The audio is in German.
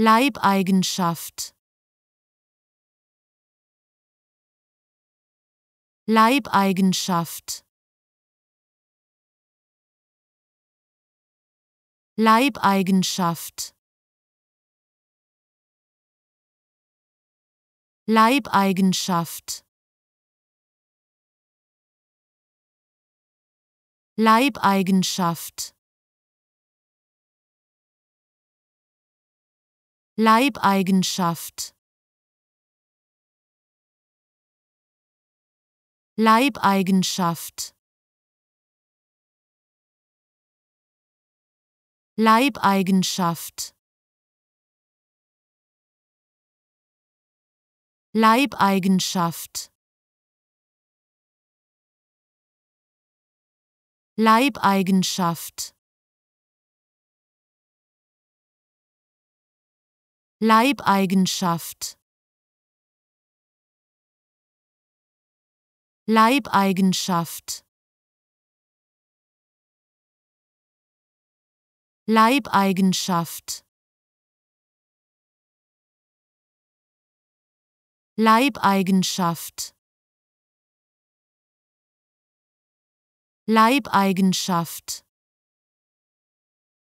Leibeigenschaft Leibeigenschaft Leibeigenschaft Leibeigenschaft Leibeigenschaft Leibeigenschaft Leibeigenschaft Leibeigenschaft Leibeigenschaft Leibeigenschaft Leibeigenschaft Leibeigenschaft Leibeigenschaft Leibeigenschaft Leibeigenschaft